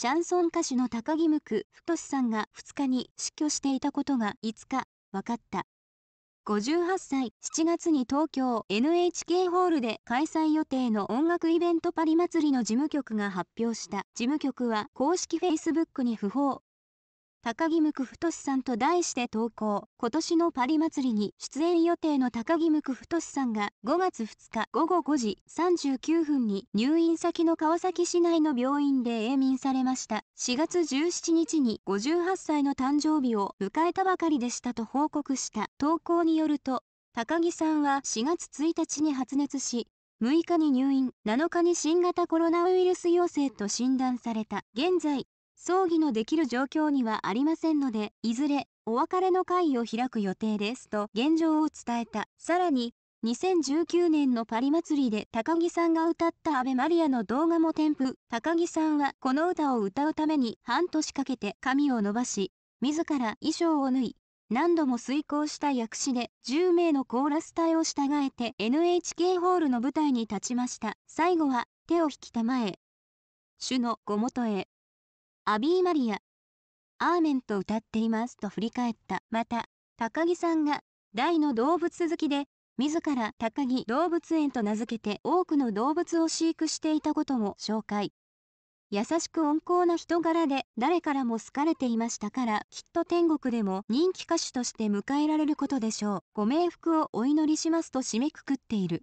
シャンソン歌手の高木無久太さんが2日に死去していたことが5日分かった。58歳7月に東京 NHK ホールで開催予定の音楽イベントパリ祭りの事務局が発表した事務局は公式 Facebook に不法高木ふと太さんと題して投稿今年のパリ祭りに出演予定の高木ふと太さんが5月2日午後5時39分に入院先の川崎市内の病院で永眠されました4月17日に58歳の誕生日を迎えたばかりでしたと報告した投稿によると高木さんは4月1日に発熱し6日に入院7日に新型コロナウイルス陽性と診断された現在葬儀のできる状況にはありませんので、いずれお別れの会を開く予定ですと現状を伝えた。さらに、2019年のパリ祭りで高木さんが歌ったアベマリアの動画も添付。高木さんはこの歌を歌うために半年かけて髪を伸ばし、自ら衣装を脱い、何度も遂行した薬師で10名のコーラス隊を従えて NHK ホールの舞台に立ちました。最後は手を引きたまえ、主のごもとへ。アビーマリア、アーメンと歌っていますと振り返った。また、高木さんが大の動物好きで、自ら高木動物園と名付けて多くの動物を飼育していたことも紹介。優しく温厚な人柄で誰からも好かれていましたからきっと天国でも人気歌手として迎えられることでしょう。ご冥福をお祈りしますと締めくくっている。